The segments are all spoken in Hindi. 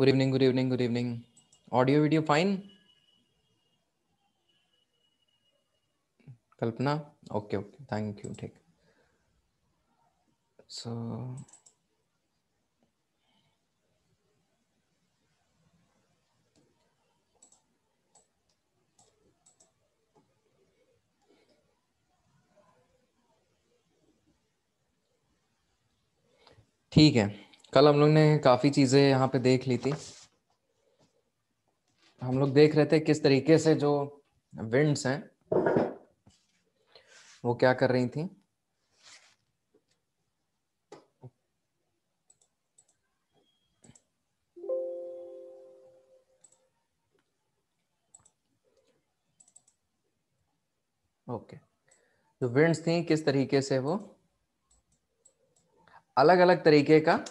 Good evening, good evening, good evening. Audio, video fine? Kalpana okay okay thank you ठीक सो ठीक है कल हम लोग ने काफ़ी चीज़ें यहाँ पे देख ली थी हम लोग देख रहे थे किस तरीके से जो विंड्स हैं वो क्या कर रही थी ओके जो विंड्स थी किस तरीके से वो अलग अलग तरीके का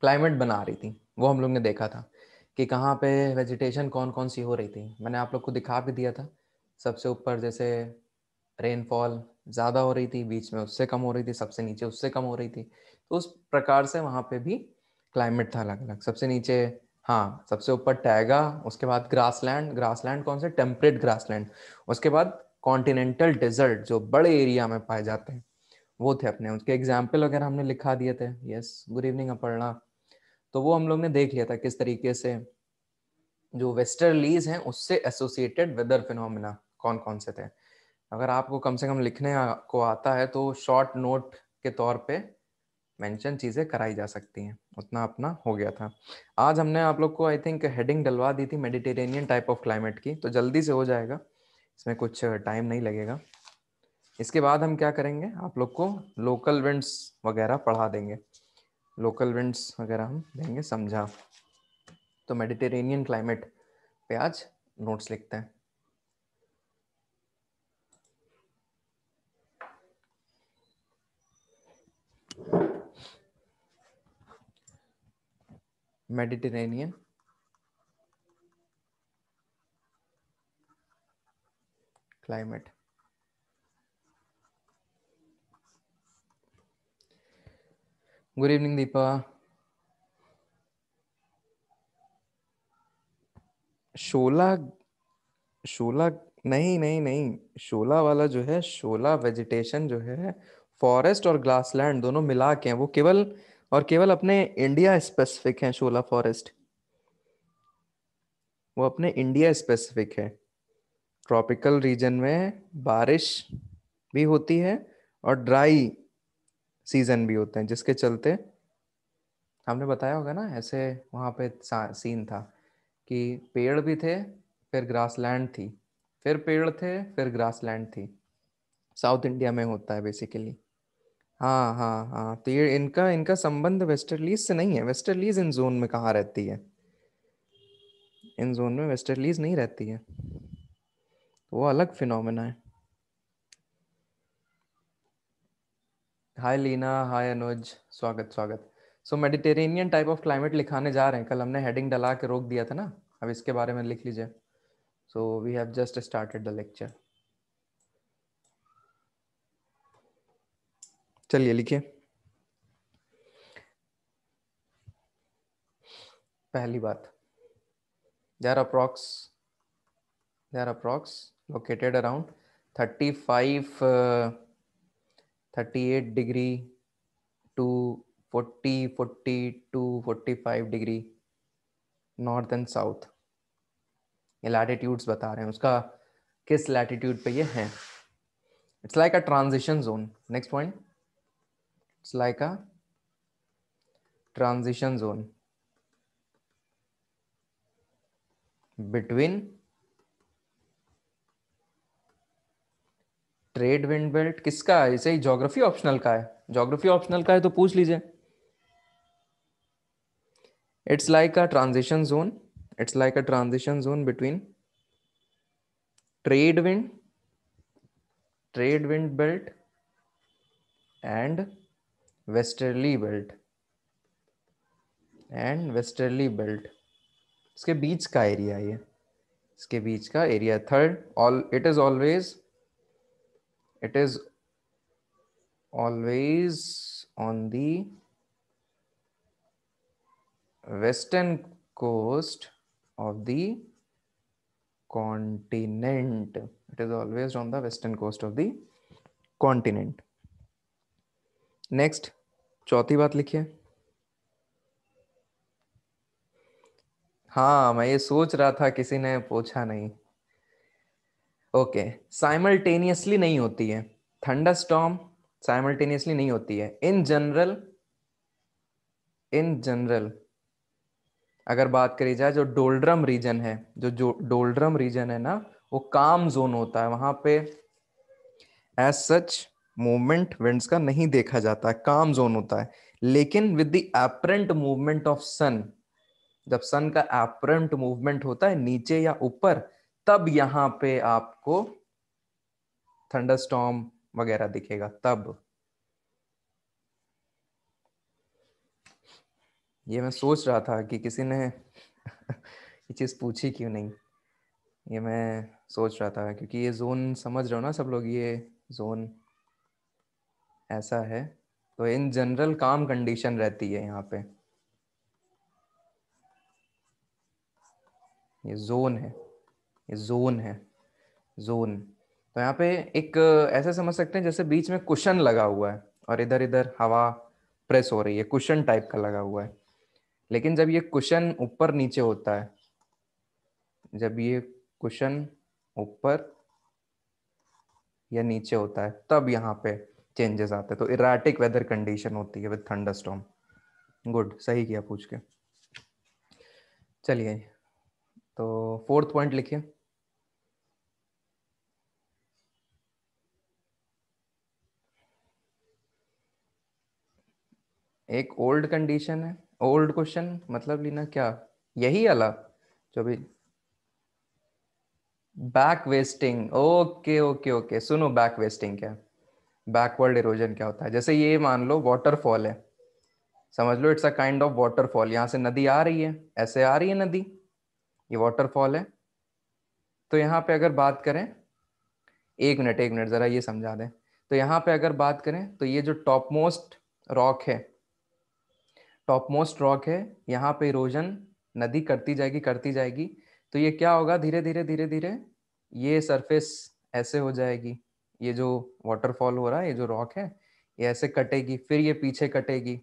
क्लाइमेट बना रही थी वो हम लोग ने देखा था कि कहाँ पे वेजिटेशन कौन कौन सी हो रही थी मैंने आप लोग को दिखा भी दिया था सबसे ऊपर जैसे रेनफॉल ज़्यादा हो रही थी बीच में उससे कम हो रही थी सबसे नीचे उससे कम हो रही थी तो उस प्रकार से वहाँ पे भी क्लाइमेट था अलग अलग सबसे नीचे हाँ सबसे ऊपर टैगा उसके बाद ग्रास लैंड ग्रास लैंड कौन से टेम्परेट लैंड उसके बाद कॉन्टिनेंटल डेजर्ट जो बड़े एरिया में पाए जाते हैं वो थे अपने उसके एग्जाम्पल वगैरह हमने लिखा दिए थे यस गुड इवनिंग अपर्णा तो वो हम लोग ने देख लिया था किस तरीके से जो वेस्टर्लीज हैं उससे एसोसिएटेड वेदर फिनोमिना कौन कौन से थे अगर आपको कम से कम लिखने को आता है तो शॉर्ट नोट के तौर पे मेंशन चीज़ें कराई जा सकती हैं उतना अपना हो गया था आज हमने आप लोग को आई थिंक हेडिंग डलवा दी थी मेडिटेरेनियन टाइप ऑफ क्लाइमेट की तो जल्दी से हो जाएगा इसमें कुछ टाइम नहीं लगेगा इसके बाद हम क्या करेंगे आप लोग को लोकल विंड्स वगैरह पढ़ा देंगे लोकल विंड्स वगैरह हम देंगे समझा तो मेडिटेरेनियन क्लाइमेट पे आज नोट्स लिखते हैं Mediterranean climate good evening Deepa shola shola नहीं नहीं नहीं शोला वाला जो है शोला वेजिटेशन जो है फॉरेस्ट और ग्लासलैंड दोनों मिला के हैं वो केवल और केवल अपने इंडिया स्पेसिफिक है शोला फॉरेस्ट वो अपने इंडिया स्पेसिफिक है ट्रॉपिकल रीजन में बारिश भी होती है और ड्राई सीजन भी होते हैं जिसके चलते हमने बताया होगा ना ऐसे वहाँ पे सीन था कि पेड़ भी थे फिर ग्रास लैंड थी फिर पेड़ थे फिर ग्रास लैंड थी साउथ इंडिया में होता है बेसिकली हाँ हाँ हाँ तो ये इनका इनका संबंध वेस्टर्लीज से नहीं है वेस्टर्लीज इन जोन में कहाँ रहती है इन जोन में वेस्टर्लीज नहीं रहती है वो अलग फिनोमेना है हाय लीना हाय अनुज स्वागत स्वागत so Mediterranean type of climate लिखाने जा रहे हैं कल हमने हेडिंग डला के रोक दिया था ना अब इसके बारे में लिख लीजिए so we have just started the lecture चलिए लिखिए पहली बात there approx there approx located around thirty five thirty eight degree to forty forty two forty five degree north and south ये लैटिट्यूड्स बता रहे हैं उसका किस लैटिट्यूड पे ये है it's like a transition zone next point it's like a transition zone between trade wind belt किसका है सही जोग्राफी ऑप्शनल का है जोग्राफी ऑप्शनल का है तो पूछ लीजिए it's like a transition zone it's like a transition zone between trade wind trade wind belt and westerly belt and westerly belt इसके बीच का एरिया ये इसके बीच का area third all it is always it is always on the western coast of the continent it is always on the western coast of the continent next चौथी बात लिखिए हाँ मैं ये सोच रहा था किसी ने पूछा नहीं ओके साइमल्टेनियसली नहीं होती है थंडर स्टॉम साइमल्टेनियसली नहीं होती है इन जनरल इन जनरल अगर बात करी जाए जो डोल्ड्रम रीजन है जो जो डोल्ड्रम रीजन है ना वो काम जोन होता है वहां पे एज सच मूवमेंट विंड्स का नहीं देखा जाता है काम जोन होता है लेकिन with the apparent movement of sun जब सन का एपरेंट मूवमेंट होता है नीचे या ऊपर तब यहां पे आपको थंडरस्टॉर्म वगैरह दिखेगा तब ये मैं सोच रहा था कि किसी ने ये चीज़ पूछी क्यों नहीं ये मैं सोच रहा था क्योंकि ये जोन समझ रहे हो ना सब लोग ये जोन ऐसा है तो इन जनरल काम कंडीशन रहती है यहाँ पे ये जोन है ये जोन है जोन तो यहाँ पे एक ऐसे समझ सकते हैं जैसे बीच में कुशन लगा हुआ है और इधर इधर हवा प्रेस हो रही है कुशन टाइप का लगा हुआ है लेकिन जब ये कुशन ऊपर नीचे होता है जब ये कुशन ऊपर या नीचे होता है तब यहाँ पे चेंजेस आते हैं तो इराटिक वेदर कंडीशन होती है विद थंडरस्टॉर्म गुड सही किया पूछ के चलिए तो फोर्थ पॉइंट लिखिए एक ओल्ड कंडीशन है ओल्ड क्वेश्चन मतलब लीना क्या यही अला जो भी back wasting okay okay okay सुनो बैक वेस्टिंग क्या बैकवर्ड इरोजन क्या होता है जैसे ये मान लो वाटरफॉल है समझ लो it's a kind of waterfall यहाँ से नदी आ रही है ऐसे आ रही है नदी ये वाटरफॉल है तो यहाँ पे अगर बात करें एक मिनट एक मिनट ज़रा ये समझा दें तो यहाँ पे अगर बात करें तो ये जो टॉप मोस्ट रॉक है टॉप मोस्ट रॉक है यहाँ पे इरोजन नदी करती जाएगी करती जाएगी तो ये क्या होगा धीरे धीरे धीरे धीरे ये सरफेस ऐसे हो जाएगी ये जो वाटरफॉल हो रहा है ये जो रॉक है ये ऐसे कटेगी फिर ये पीछे कटेगी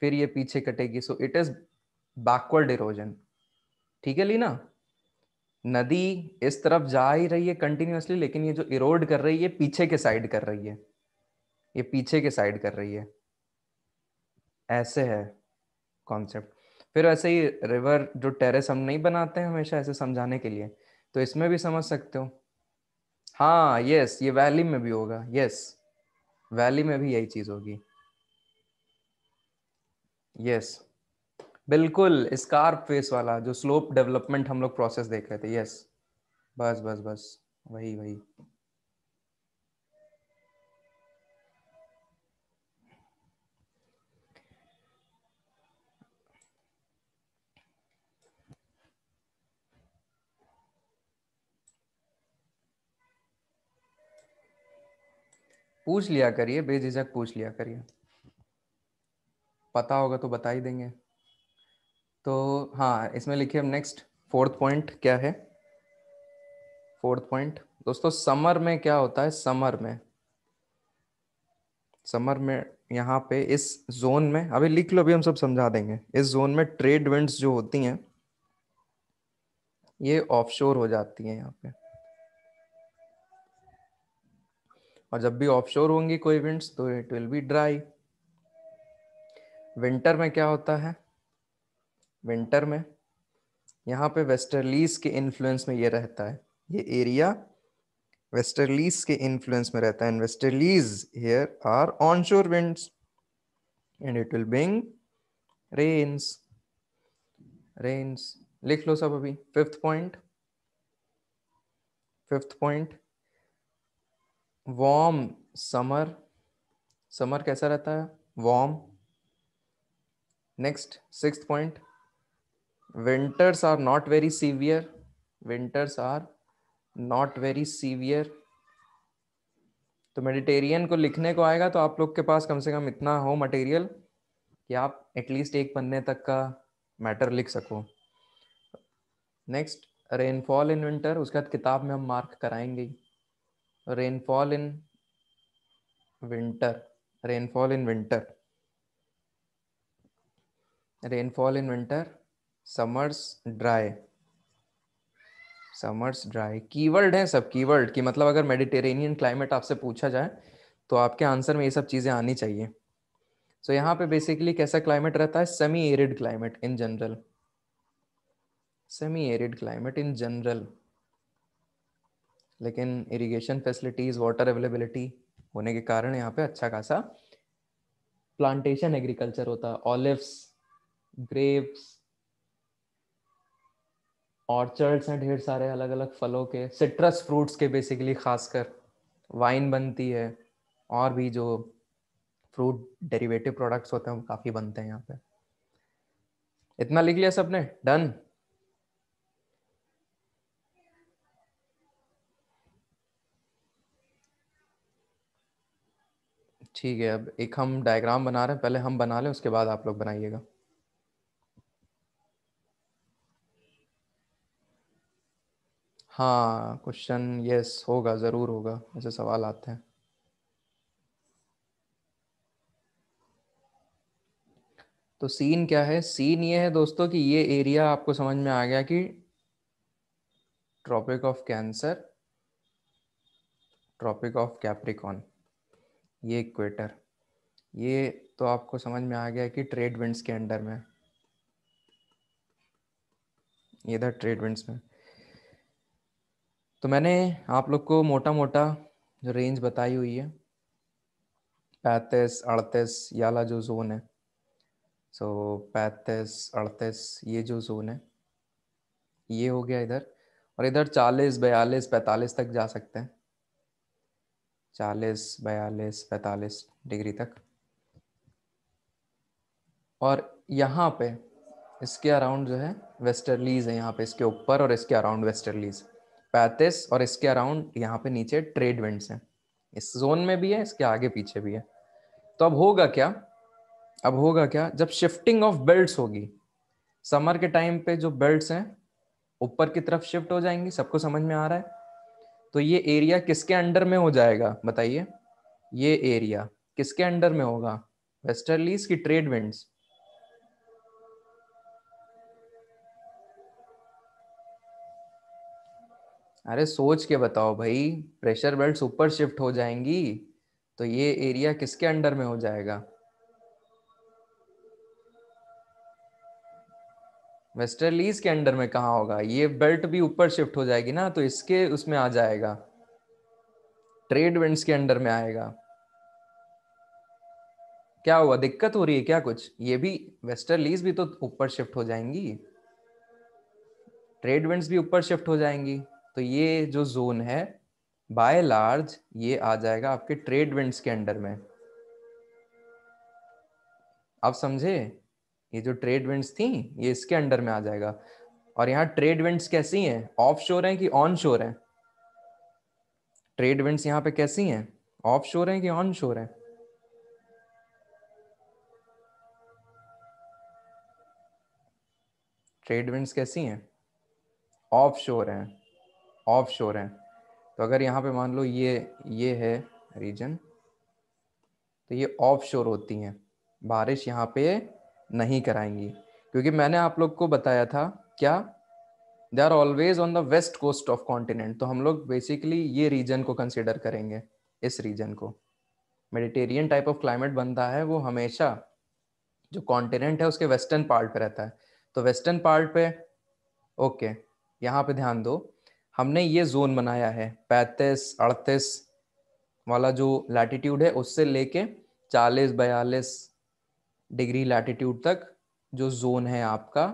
फिर ये पीछे कटेगी so it is backward erosion ठीक है लीना नदी इस तरफ जा ही रही है कंटिन्यूसली लेकिन ये जो इरोड कर रही है पीछे के साइड कर रही है ये पीछे के साइड कर रही है ऐसे है कॉन्सेप्ट फिर वैसे ही रिवर जो टेरेस हम नहीं बनाते हैं हमेशा ऐसे समझाने के लिए तो इसमें भी समझ सकते हो हाँ यस ये वैली में भी होगा यस वैली में भी यही चीज होगी यस बिल्कुल स्कार्प फेस वाला जो स्लोप डेवलपमेंट हम लोग प्रोसेस देख रहे थे यस बस बस बस वही वही पूछ लिया करिए बेझिझक पूछ लिया करिए पता होगा तो बता ही देंगे तो हाँ इसमें लिखिए नेक्स्ट फोर्थ पॉइंट क्या है फोर्थ पॉइंट दोस्तों समर में क्या होता है समर में समर में यहाँ पे इस जोन में अभी लिख लो अभी हम सब समझा देंगे इस जोन में ट्रेड विंड्स जो होती हैं ये ऑफशोर हो जाती हैं यहाँ पे और जब भी ऑफशोर होंगी कोई विंड्स तो it will be dry winter में क्या होता है विंटर में यहाँ पे वेस्टर्लीस के इन्फ्लुएंस में ये रहता है ये एरिया वेस्टर्लीस के इन्फ्लुएंस में रहता है and westerlies here are onshore winds and it will bring rains rains लिख लो सब अभी fifth point fifth point warm summer summer कैसा रहता है warm next six point winters are not very severe winters are not very severe तो मेडिटेरियन को लिखने को आएगा तो आप लोग के पास कम से कम इतना हो मटेरियल कि आप एटलीस्ट एक पन्ने तक का मैटर लिख सको नेक्स्ट रेनफॉल इन विंटर उसके बाद किताब में हम मार्क कराएंगे rainfall in winter rainfall in winter rainfall in winter summers dry summers dry keyword है सब कीवर्ड की मतलब अगर मेडिटेरेनियन क्लाइमेट आपसे पूछा जाए तो आपके आंसर में ये सब चीज़ें आनी चाहिए सो so, यहाँ पे बेसिकली कैसा क्लाइमेट रहता है semi arid climate in general semi arid climate in general लेकिन इरिगेशन फैसिलिटीज वाटर अवेलेबिलिटी होने के कारण यहाँ पे अच्छा खासा प्लांटेशन एग्रीकल्चर होता ऑलिव्स ग्रेप्स ऑर्चर्ड्स हैं ढेर सारे अलग अलग फलों के सिट्रस फ्रूट्स के बेसिकली खासकर वाइन बनती है और भी जो फ्रूट डेरिवेटिव प्रोडक्ट्स होते हैं वो काफ़ी बनते हैं यहाँ पे इतना लिख लिया सबने डन ठीक है अब एक हम डायग्राम बना रहे हैं पहले हम बना लें उसके बाद आप लोग बनाइएगा हाँ क्वेश्चन यस होगा ज़रूर होगा ऐसे सवाल आते हैं तो सीन क्या है सीन ये है दोस्तों कि ये एरिया आपको समझ में आ गया कि Tropic of Cancer Tropic of Capricorn ये इक्वेटर ये तो आपको समझ में आ गया कि ट्रेड विंड्स के अंडर में ये था ट्रेड विंड्स में तो मैंने आप लोग को मोटा मोटा जो रेंज बताई हुई है पैंतीस अड़तीस याला जो जोन है सो पैंतीस अड़तीस ये जो जोन है ये हो गया इधर और इधर चालीस बयालीस पैंतालीस तक जा सकते हैं चालीस बयालीस पैंतालीस डिग्री तक और यहाँ पे इसके अराउंड जो है वेस्टर्लीज है यहाँ पे इसके ऊपर और इसके अराउंड वेस्टर्लीज पैंतीस और इसके अराउंड यहाँ पे नीचे ट्रेड विंड्स हैं इस जोन में भी है इसके आगे पीछे भी है तो अब होगा क्या अब होगा क्या जब शिफ्टिंग ऑफ बेल्ट होगी समर के टाइम पे जो बेल्ट हैं ऊपर की तरफ शिफ्ट हो जाएंगी सबको समझ में आ रहा है तो ये एरिया किसके अंडर में हो जाएगा बताइए ये एरिया किसके अंडर में होगा वेस्टर्लीज की ट्रेड विंड्स अरे सोच के बताओ भाई प्रेशर बेल्ट ऊपर शिफ्ट हो जाएंगी तो ये एरिया किसके अंडर में हो जाएगा वेस्टर्लीज के अंडर में कहा होगा ये बेल्ट भी ऊपर शिफ्ट हो जाएगी ना तो इसके उसमें आ जाएगा ट्रेड विंड्स के अंडर में आएगा क्या हुआ दिक्कत हो रही है क्या कुछ ये भी वेस्टर्लीज भी तो ऊपर शिफ्ट हो जाएंगी ट्रेड विंड्स भी ऊपर शिफ्ट हो जाएंगी तो ये जो जोन है बाय लार्ज ये आ जाएगा आपके ट्रेड विंड्स के अंडर में आप समझे ये जो ट्रेड विंड्स थी ये इसके अंडर में आ जाएगा और यहाँ ट्रेड विंड्स कैसी हैं ऑफ शोर है कि ऑन शोर है ट्रेड विंड्स यहाँ पे कैसी हैं ऑफ शोर है कि ऑन शोर है ट्रेड विंड्स कैसी हैं ऑफ शोर है ऑफ शोर है तो अगर यहाँ पे मान लो ये ये है रीजन तो ये ऑफ शोर होती हैं बारिश यहाँ पे नहीं कराएंगी क्योंकि मैंने आप लोग को बताया था क्या they are always on the west coast of continent तो हम लोग बेसिकली ये रीजन को कंसिडर करेंगे इस रीजन को मेडिटेरियन टाइप ऑफ क्लाइमेट बनता है वो हमेशा जो कॉन्टिनेंट है उसके वेस्टर्न पार्ट पे रहता है तो वेस्टर्न पार्ट पे ओके okay, यहाँ पे ध्यान दो हमने ये जोन बनाया है पैंतीस अड़तीस वाला जो लैटिट्यूड है उससे लेके चालीस बयालीस डिग्री लैटिट्यूड तक जो जोन है आपका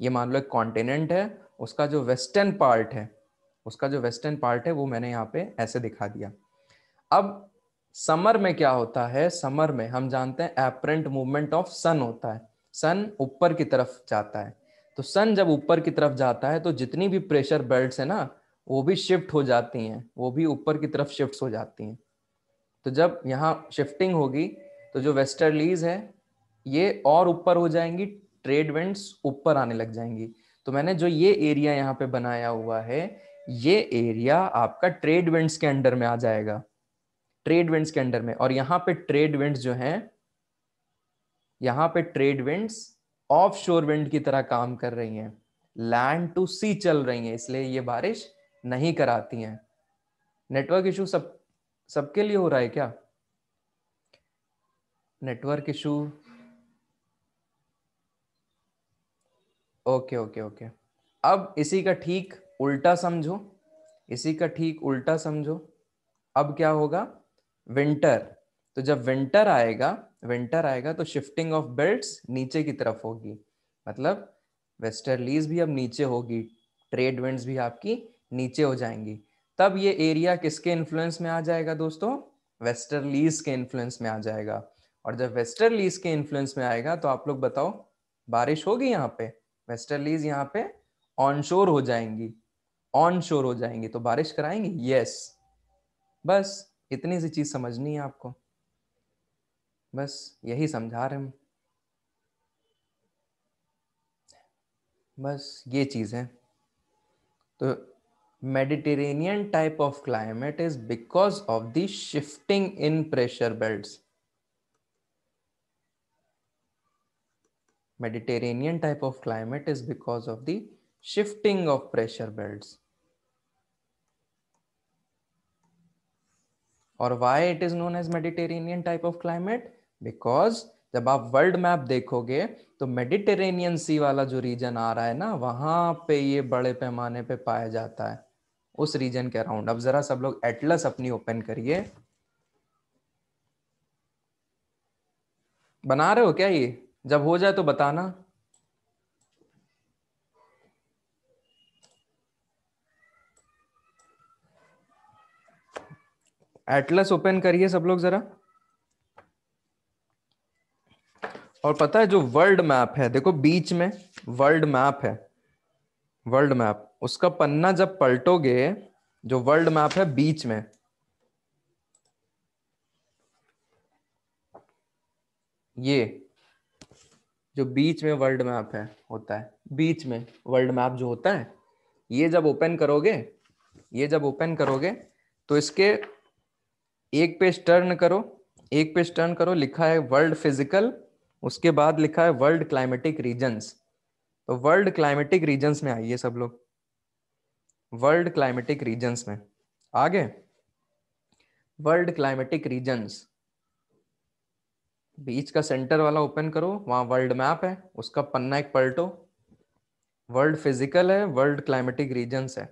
ये मान लो एक कॉन्टिनेंट है उसका जो वेस्टर्न पार्ट है उसका जो वेस्टर्न पार्ट है वो मैंने यहाँ पे ऐसे दिखा दिया अब समर में क्या होता है समर में हम जानते हैं एपरेंट मूवमेंट ऑफ सन होता है सन ऊपर की तरफ जाता है तो सन जब ऊपर की तरफ जाता है तो जितनी भी प्रेशर बेल्ट है ना वो भी शिफ्ट हो जाती हैं वो भी ऊपर की तरफ शिफ्ट हो जाती हैं तो जब यहाँ शिफ्टिंग होगी तो जो वेस्टर्लीज है ये और ऊपर हो जाएंगी ट्रेड विंड्स ऊपर आने लग जाएंगी तो मैंने जो ये एरिया यहाँ पे बनाया हुआ है ये एरिया आपका ट्रेड विंड्स के अंडर में आ जाएगा ट्रेड विंड्स के अंडर में और यहाँ पे ट्रेड विंड्स जो हैं यहाँ पे trade winds offshore wind की तरह काम कर रही हैं लैंड टू सी चल रही हैं इसलिए ये बारिश नहीं कराती हैं नेटवर्क इशू सब सबके लिए हो रहा है क्या network issue okay okay okay अब इसी का ठीक उल्टा समझो इसी का ठीक उल्टा समझो अब क्या होगा विंटर तो जब विंटर आएगा विंटर आएगा तो शिफ्टिंग ऑफ बेल्ट्स नीचे की तरफ होगी मतलब वेस्टर्लीज भी अब नीचे होगी ट्रेड विंड्स भी आपकी नीचे हो जाएंगी तब ये एरिया किसके इन्फ्लुएंस में आ जाएगा दोस्तों वेस्टर्लीज के इन्फ्लुएंस में आ जाएगा और जब वेस्टर्लीज के इन्फ्लुएंस में आएगा तो आप लोग बताओ बारिश होगी यहाँ पे वेस्टर्लीज यहाँ पे ऑन शोर हो जाएंगी ऑन शोर हो जाएंगी तो बारिश कराएंगी यस बस इतनी सी चीज समझनी है आपको बस यही समझा रहे हम बस ये चीज़ है तो Mediterranean type of climate is because of the shifting in pressure belts Mediterranean type of climate is because of the shifting of pressure belts. or why it is known as mediterranean type of climate because जब आप वर्ल्ड मैप देखोगे तो मेडिटेरेनियन सी वाला जो रीजन आ रहा है ना वहां पे ये बड़े पैमाने पे पाया जाता है उस रीजन के अराउंड अब जरा सब लोग एटलस अपनी ओपन करिए बना रहे हो क्या ये जब हो जाए तो बताना एटलस ओपन करिए सब लोग जरा और पता है जो वर्ल्ड मैप है देखो बीच में वर्ल्ड मैप है वर्ल्ड मैप उसका पन्ना जब पलटोगे जो वर्ल्ड मैप है बीच में ये जो बीच में वर्ल्ड मैप है होता है बीच में वर्ल्ड मैप जो होता है ये जब ओपन करोगे ये जब ओपन करोगे तो इसके एक पेज टर्न करो एक पेज टर्न करो लिखा है वर्ल्ड फिजिकल उसके बाद लिखा है वर्ल्ड क्लाइमेटिक रीजन्स तो वर्ल्ड क्लाइमेटिक रीजन्स में आइए सब लोग वर्ल्ड क्लाइमेटिक रीजन्स में आगे वर्ल्ड क्लाइमेटिक रीजन्स बीच का सेंटर वाला ओपन करो वहाँ वर्ल्ड मैप है उसका पन्ना एक पलटो वर्ल्ड फिजिकल है वर्ल्ड क्लाइमेटिक रीजन्स है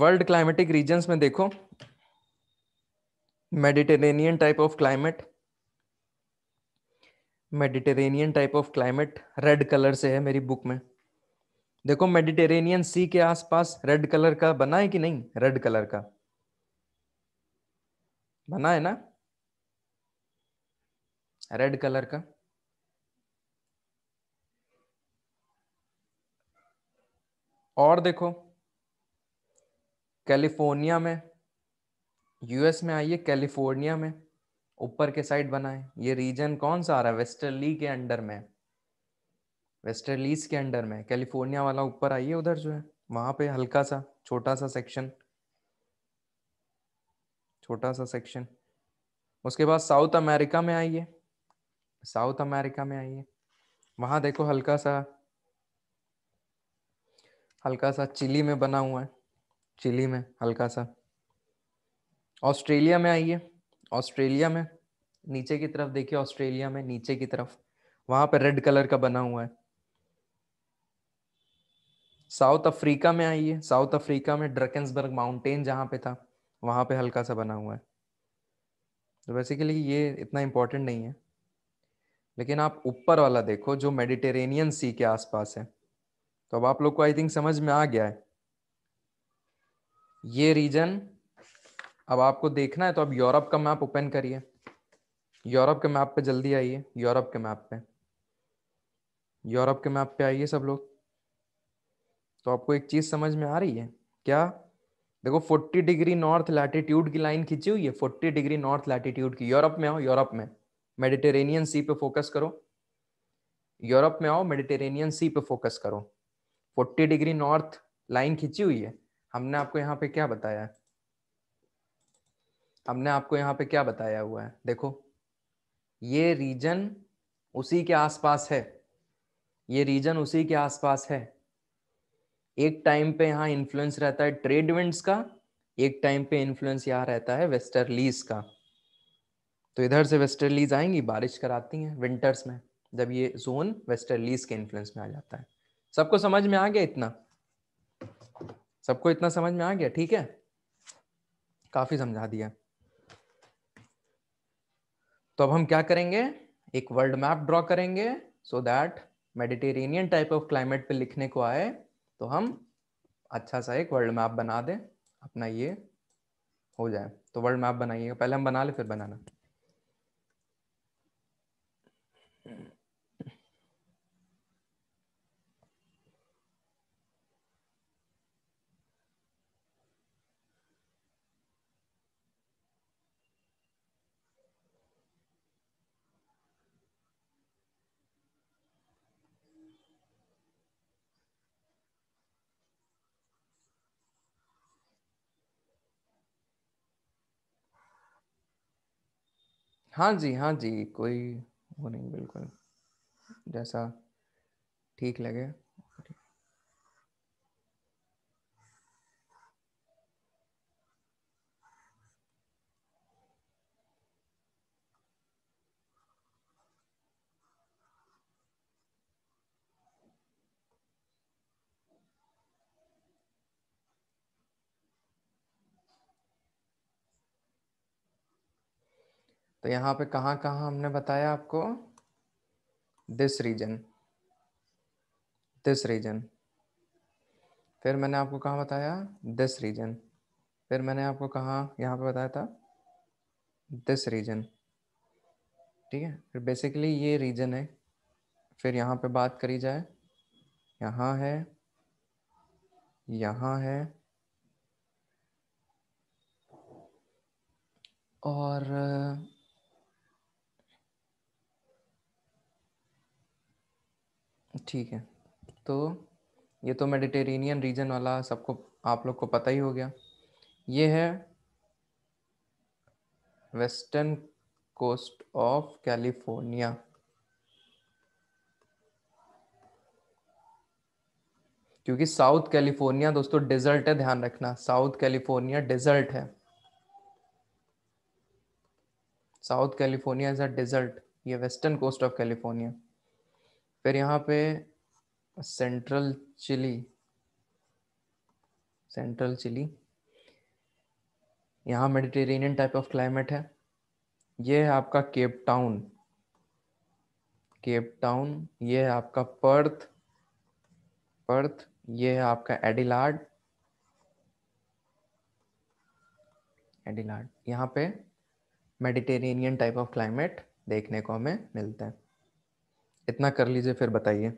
वर्ल्ड क्लाइमेटिक रीजन्स में देखो Mediterranean type of climate Mediterranean type of climate red colour से है मेरी बुक में देखो मेडिटेरेनियन सी के आसपास रेड कलर का बना है कि नहीं रेड कलर का बना है ना रेड कलर का और देखो कैलिफोर्निया में यूएस में आइए कैलिफोर्निया में ऊपर के साइड बना है ये रीजन कौन सा आ रहा है वेस्टर्ली के अंडर में वेस्टर्लीज के अंडर में कैलिफोर्निया वाला ऊपर आइए उधर जो है वहां पे हल्का सा छोटा सा सेक्शन छोटा सा सेक्शन उसके बाद साउथ अमेरिका में आइए साउथ अमेरिका में आइए वहां देखो हल्का सा हल्का सा चिली में बना हुआ है चिली में हल्का सा ऑस्ट्रेलिया में आइए ऑस्ट्रेलिया में नीचे की तरफ देखिए ऑस्ट्रेलिया में नीचे की तरफ वहां पर रेड कलर का बना हुआ है साउथ अफ्रीका में आई है साउथ अफ्रीका में ड्रकेंसबर्ग माउंटेन जहां पे था वहां पे हल्का सा बना हुआ है तो बेसिकली ये इतना इम्पोर्टेंट नहीं है लेकिन आप ऊपर वाला देखो जो मेडिटेरेनियन सी के आसपास है तो अब आप लोग को आई थिंक समझ में आ गया है ये रीजन अब आपको देखना है तो अब यूरोप का मैप ओपन करिए यूरोप के मैप पे जल्दी आइए यूरोप के मैप पे यूरोप के मैप पे आइए सब लोग तो आपको एक चीज समझ में आ रही है क्या देखो 40 डिग्री नॉर्थ लैटिट्यूड की लाइन खींची हुई है 40 डिग्री नॉर्थ लैटिट्यूड की यूरोप में आओ यूरोप में मेडिटेरेनियन सी पे फोकस करो यूरोप में आओ मेडिटेरेनियन सी पे फोकस करो 40 डिग्री नॉर्थ लाइन खींची हुई है हमने आपको यहाँ पे क्या बताया है हमने आपको यहाँ पे क्या बताया हुआ है देखो ये रीजन उसी के आसपास है ये रीजन उसी के आसपास है एक टाइम पे यहाँ इन्फ्लुएंस रहता है ट्रेड विंड्स का एक टाइम पे इन्फ्लुएंस यहाँ रहता है वेस्टर्लीज का तो इधर से वेस्टर्लीज आएंगी बारिश कराती हैं विंटर्स में जब ये जोन वेस्टर्लीज के इन्फ्लुएंस में आ जाता है सबको समझ में आ गया इतना सबको इतना समझ में आ गया ठीक है काफी समझा दिया तो अब हम क्या करेंगे एक वर्ल्ड मैप ड्रॉ करेंगे so that Mediterranean type of climate पे लिखने को आए तो हम अच्छा सा एक वर्ल्ड मैप बना दें अपना ये हो जाए तो वर्ल्ड मैप बनाइएगा पहले हम बना ले फिर बनाना हाँ जी हाँ जी कोई वो नहीं बिल्कुल जैसा ठीक लगे तो यहाँ पे कहाँ कहाँ हमने बताया आपको दिस रीजन दिस रीजन फिर मैंने आपको कहाँ बताया दिस रीजन फिर मैंने आपको कहाँ यहाँ पे बताया था दिस रीजन ठीक है फिर बेसिकली ये रीजन है फिर यहाँ पे बात करी जाए यहाँ है यहाँ है और ठीक है तो ये तो मेडिटेरेनियन रीजन वाला सबको आप लोग को पता ही हो गया ये है वेस्टर्न कोस्ट ऑफ कैलिफोर्निया क्योंकि साउथ कैलिफोर्निया दोस्तों डेजर्ट है ध्यान रखना साउथ कैलिफोर्निया डेजर्ट है south California is a desert ये वेस्टर्न कोस्ट ऑफ कैलिफोर्निया फिर यहाँ पे सेंट्रल चिली सेंट्रल चिली यहाँ मेडिटेरेनियन टाइप ऑफ क्लाइमेट है ये है आपका केप टाउन केप टाउन ये है आपका पर्थ पर्थ ये है आपका एडिलाड एडिलाड यहाँ पे मेडिटेरेनियन टाइप ऑफ क्लाइमेट देखने को हमें मिलता है इतना कर लीजिए फिर बताइए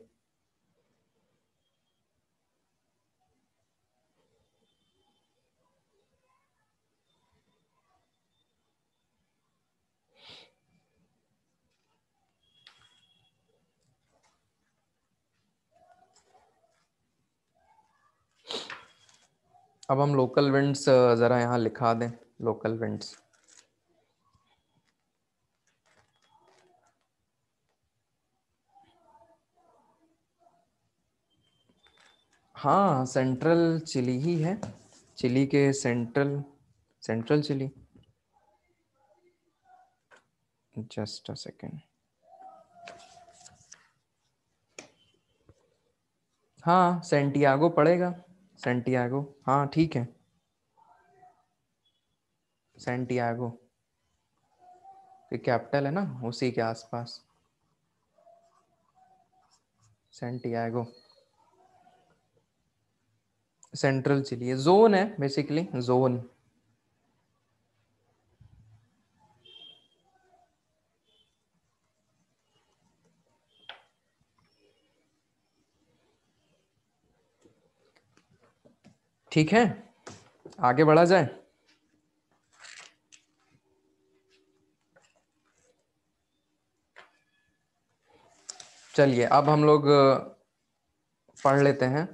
अब हम लोकल विंड्स ज़रा यहाँ लिखा दें लोकल विंड्स हाँ सेंट्रल चिली ही है चिली के central central Chile just a second हाँ सेंटियागो पड़ेगा सेंटियागो हाँ ठीक है सेंटियागो कैपिटल है ना उसी के आसपास सेंटियागो सेंट्रल चिली जोन है बेसिकली जोन ठीक है आगे बढ़ा जाए चलिए अब हम लोग पढ़ लेते हैं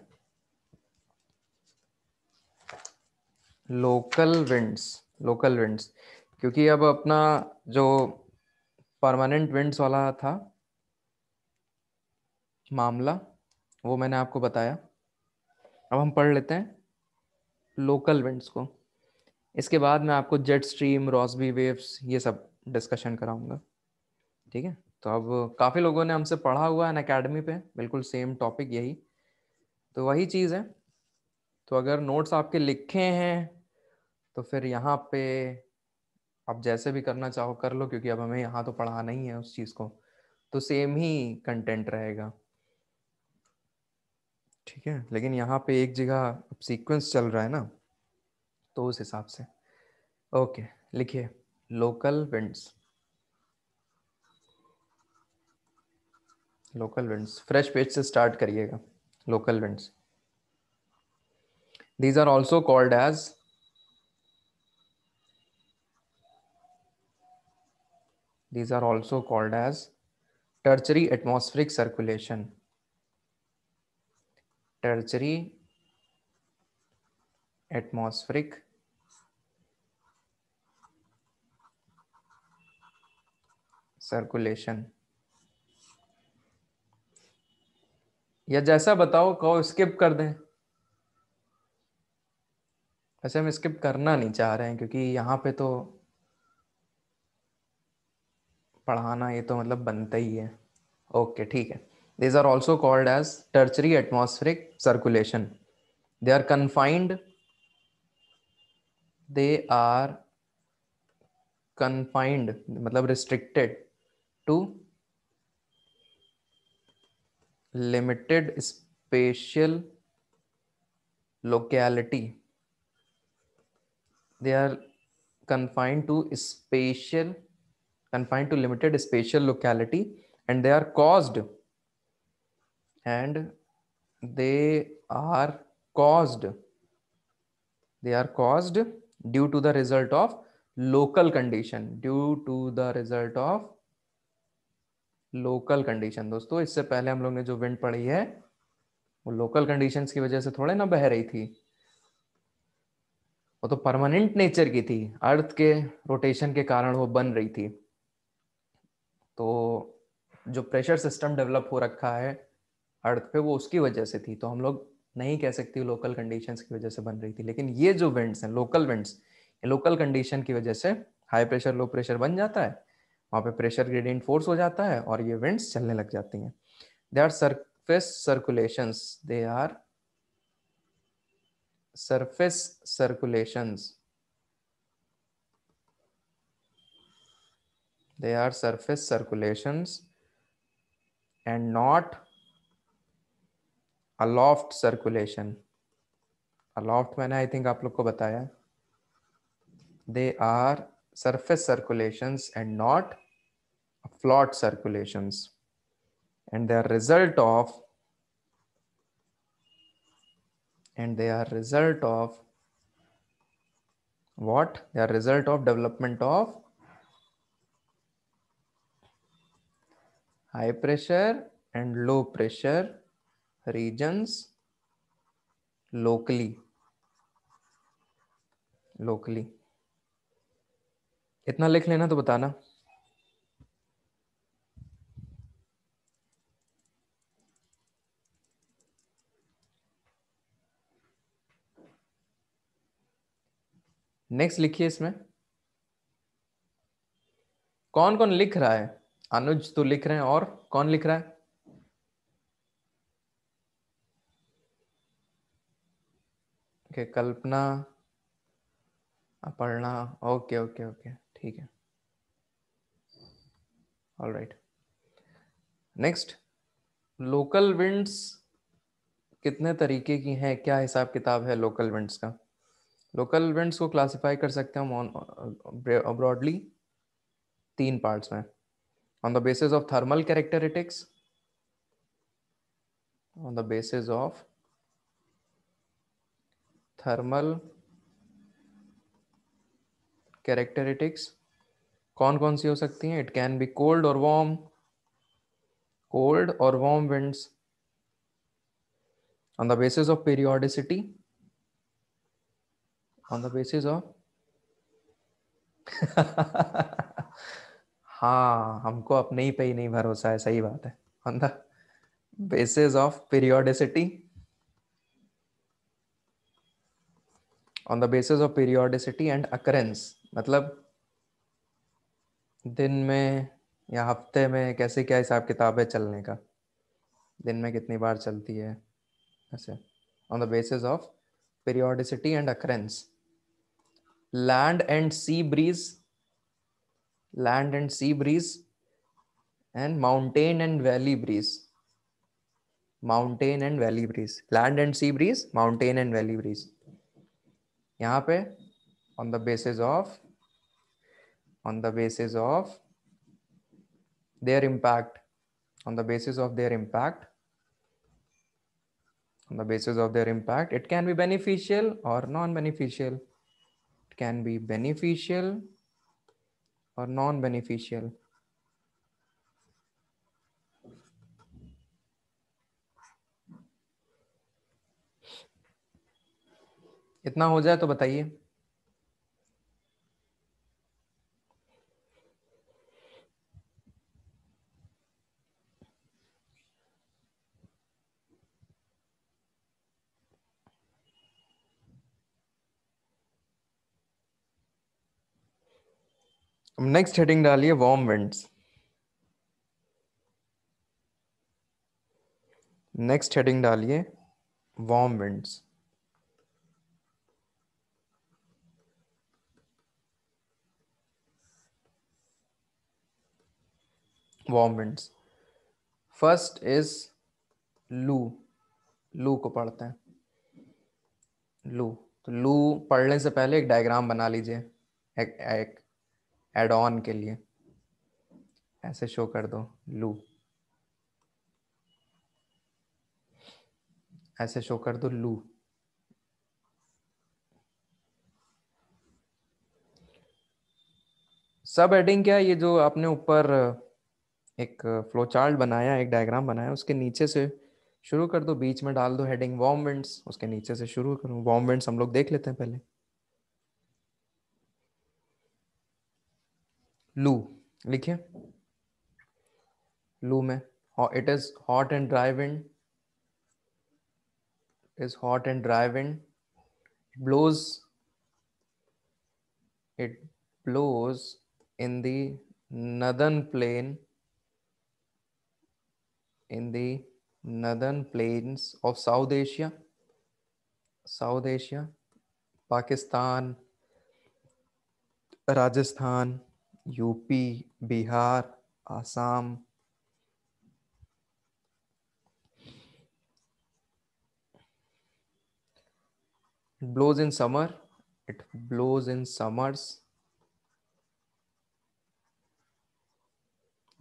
लोकल विंड्स लोकल विंड्स क्योंकि अब अपना जो परमानेंट विंड्स वाला था मामला वो मैंने आपको बताया अब हम पढ़ लेते हैं लोकल विंड्स को इसके बाद मैं आपको जेट स्ट्रीम रॉसबी वेव्स ये सब डिस्कशन कराऊंगा ठीक है तो अब काफ़ी लोगों ने हमसे पढ़ा हुआ है अकेडमी पे बिल्कुल सेम टॉपिक यही तो वही चीज़ है तो अगर नोट्स आपके लिखे हैं तो फिर यहाँ पे आप जैसे भी करना चाहो कर लो क्योंकि अब हमें यहाँ तो पढ़ाना ही है उस चीज़ को तो सेम ही कंटेंट रहेगा ठीक है लेकिन यहाँ पे एक जगह सीक्वेंस चल रहा है ना तो उस हिसाब से ओके लिखिए local winds local winds fresh page से स्टार्ट करिएगा local winds these are also called as These are also called as tertiary atmospheric circulation. Tertiary atmospheric circulation या जैसा बताओ कहो स्किप कर दें वैसे हम स्किप करना नहीं चाह रहे हैं क्योंकि यहाँ पे तो पढ़ाना ये तो मतलब बनता ही है ओके ठीक है these are also called as tertiary atmospheric circulation they are confined they are confined मतलब restricted to limited special locality they are confined to special confined to limited spatial locality and they are caused and they are caused they are caused due to the result of local condition due to the result of local condition दोस्तों इससे पहले हम लोग ने जो विंड पढ़ी है वो लोकल कंडीशंस की वजह से थोड़े ना बह रही थी वो तो परमानेंट नेचर की थी अर्थ के रोटेशन के कारण वो बन रही थी तो जो प्रेशर सिस्टम डेवलप हो रखा है अर्थ पे वो उसकी वजह से थी तो हम लोग नहीं कह सकती लोकल कंडीशंस की वजह से बन रही थी लेकिन ये जो विंड्स हैं लोकल विंड्स लोकल कंडीशन की वजह से हाई प्रेशर लो प्रेशर बन जाता है वहाँ पे प्रेशर ग्रेडियंट फोर्स हो जाता है और ये विंड्स चलने लग जाती हैं they are surface circulations they are surface circulations they are surface circulations and not a loft circulation aloft when i think aap ko bataya they are surface circulations and not a float circulations and they are result of and they are result of what they are result of development of high pressure and low pressure regions locally locally इतना लिख लेना तो बताना नेक्स्ट लिखिए इसमें कौन कौन लिख रहा है अनुज तो लिख रहे हैं और कौन लिख रहा है okay okay, Kalpana Aparna okay okay okay ठीक है all right next local winds कितने तरीके की हैं क्या हिसाब किताब है लोकल विंड्स का लोकल विंड्स को क्लासिफाई कर सकते हैं ब्रॉडली uh, तीन पार्ट्स में on the basis of thermal characteristics, on the basis of thermal characteristics, कौन कौन सी हो सकती It can be cold or warm, cold or warm winds. On the basis of periodicity, on the basis of हाँ हमको अपने ही पे ही नहीं भरोसा है सही बात है on the basis of periodicity on the basis of periodicity and occurrence मतलब दिन में या हफ्ते में कैसे क्या हिसाब किताब है चलने का दिन में कितनी बार चलती है ऐसे on the basis of periodicity and occurrence land and sea breeze land and sea breeze, and mountain and valley breeze. Mountain and valley breeze. Land and sea breeze, mountain and valley breeze. यहाँ पे on the basis of on the basis of their impact on the basis of their impact on the basis of their impact it can be beneficial or non beneficial it can be beneficial और नॉन बेनिफिशियल इतना हो जाए तो बताइए नेक्स्ट हेडिंग डालिए वार्म विंड्स नेक्स्ट हेडिंग डालिए warm winds warm winds first is loo loo को पढ़ते हैं लू तो लू पढ़ने से पहले एक डायग्राम बना लीजिए एक, एक एड ऑन के लिए ऐसे शो कर दो लू ऐसे शो कर दो लू सब एडिंग क्या है ये जो आपने ऊपर एक फ्लो चार्ट बनाया एक डायग्राम बनाया उसके नीचे से शुरू कर दो बीच में डाल दो हेडिंग वॉम विंड्स उसके नीचे से शुरू करो वॉम विंड्स हम लोग देख लेते हैं पहले लू लिखिए लू में it is hot and dry wind is hot and dry wind blows it blows in the northern plain in the northern plains of South Asia South Asia Pakistan Rajasthan UP, Bihar, Assam. It blows in summer. It blows in summers.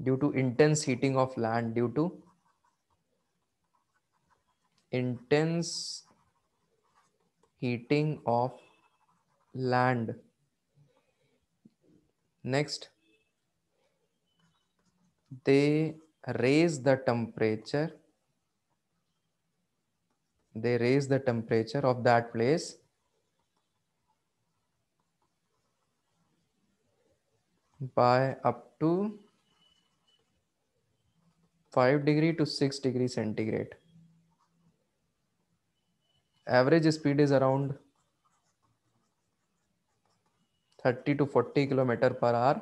Due to intense heating of land, due to intense heating of land Next, they raise the temperature. They raise the temperature of that place. by up to 5 degree to 6 degree centigrade. Average speed is around thirty to forty kilometre per hour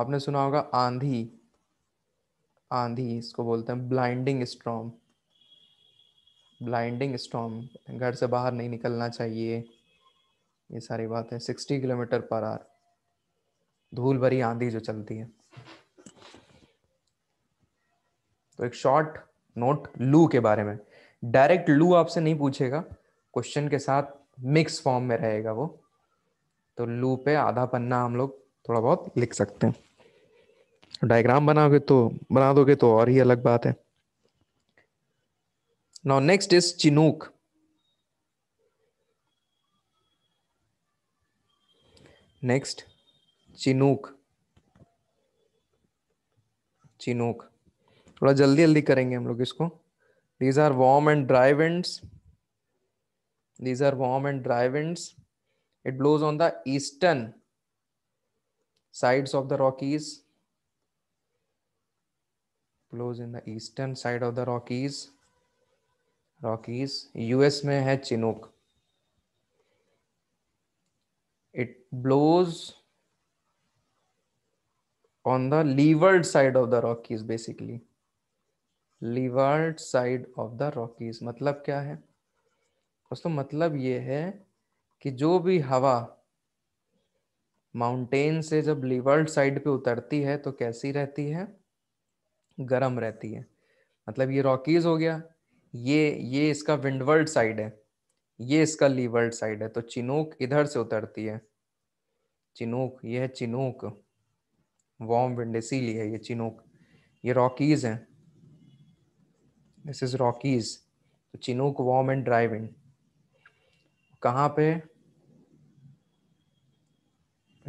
आपने सुना होगा आंधी आंधी इसको बोलते हैं ब्लाइंडिंग स्ट्रॉम ब्लाइंडिंग स्ट्रॉम घर से बाहर नहीं निकलना चाहिए ये सारी बात है सिक्सटी किलोमीटर पर आर धूल भरी आंधी जो चलती है तो एक शॉर्ट नोट लू के बारे में डायरेक्ट लू आपसे नहीं पूछेगा क्वेश्चन के साथ मिक्स फॉर्म में रहेगा वो तो लू पे आधा पन्ना हम लोग थोड़ा बहुत लिख सकते हैं डायग्राम बनाओगे तो बना दोगे तो और ही अलग बात है now next is chinook next chinook chinook थोड़ा जल्दी जल्दी करेंगे हम लोग इसको These are warm and dry winds. These are warm and dry winds. It blows on the eastern sides of the Rockies. Blows in the eastern side of the Rockies. Rockies. US में है चिनूक. It blows on the leeward side of the Rockies basically. Leeward side of the Rockies मतलब क्या है दोस्तों मतलब ये है कि जो भी हवा माउंटेन से जब लीवर्ड साइड पे उतरती है तो कैसी रहती है गर्म रहती है मतलब ये रॉकीज हो गया ये ये इसका विंडवर्ड साइड है ये इसका लीवर्ड साइड है तो चिनूक इधर से उतरती है चिनूक ये है चिनूक वार्म विंड इसीलिए ये चिनूक ये रॉकीज हैं this is Rockies chinook warm and dry wind कहाँ पे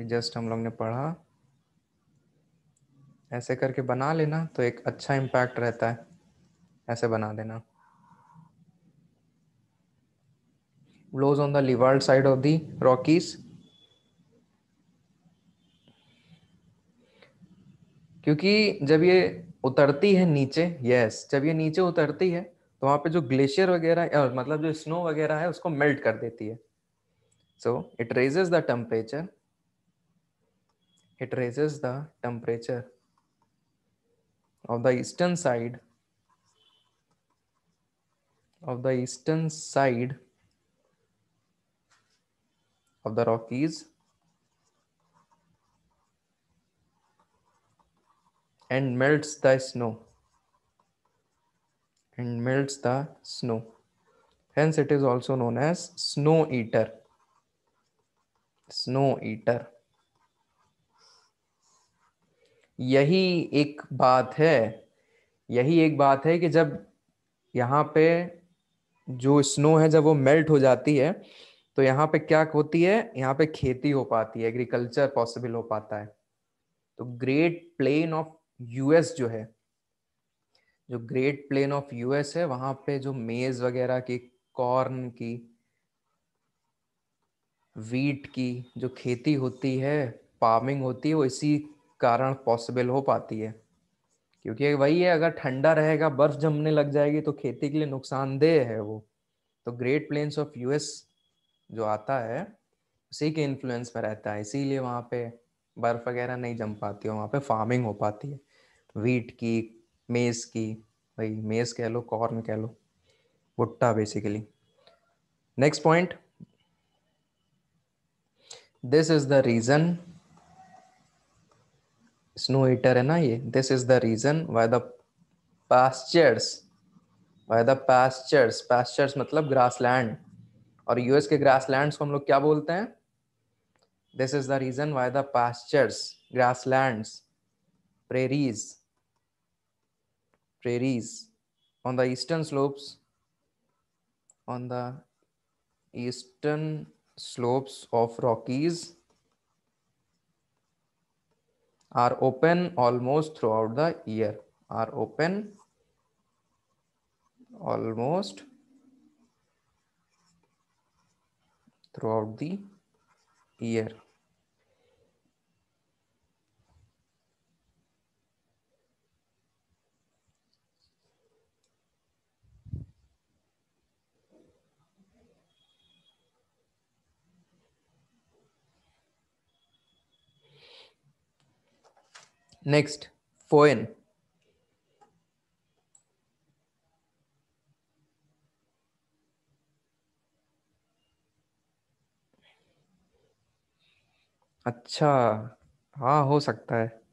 जस्ट हम लोग ने पढ़ा ऐसे करके बना लेना तो एक अच्छा इम्पैक्ट रहता है ऐसे बना देना blows on the leeward side of the Rockies क्योंकि जब ये उतरती है नीचे यस जब ये नीचे उतरती है तो वहां पे जो ग्लेशियर वगैरह मतलब जो स्नो वगैरह है उसको मेल्ट कर देती है so it raises the temperature it raises the temperature of the eastern side of the eastern side of the Rockies and melts the snow and melts the snow hence it is also known as snow eater snow eater यही एक बात है यही एक बात है कि जब यहाँ पे जो स्नो है जब वो मेल्ट हो जाती है तो यहाँ पे क्या होती है यहाँ पे खेती हो पाती है एग्रीकल्चर पॉसिबल हो पाता है तो ग्रेट प्लेन ऑफ यूएस जो है जो ग्रेट प्लेन ऑफ यूएस है वहां पे जो मेज वगैरह की कॉर्न की वीट की जो खेती होती है फार्मिंग होती है वो इसी कारण पॉसिबल हो पाती है क्योंकि वही है अगर ठंडा रहेगा बर्फ जमने लग जाएगी तो खेती के लिए नुकसानदेह है वो तो ग्रेट प्लेन्स ऑफ यूएस जो आता है उसी के इन्फ्लुएंस में रहता है इसीलिए वहाँ पे बर्फ वगैरह नहीं जम पाती है वहाँ पे फार्मिंग हो पाती है वीट की मेज की भाई मेज कह लो कॉर्न कह लो भुट्टा basically next point this is the reason snow eater है ना ये this is the reason why the pastures why the pastures pastures मतलब ग्रास लैंड और यूएस के ग्रास लैंड को हम लोग क्या बोलते हैं This is the reason why the pastures, grasslands, prairies, prairies on the eastern slopes, on the eastern slopes of Rockies are open almost throughout the year, are open almost throughout the year. Next foehn अच्छा हाँ हो सकता है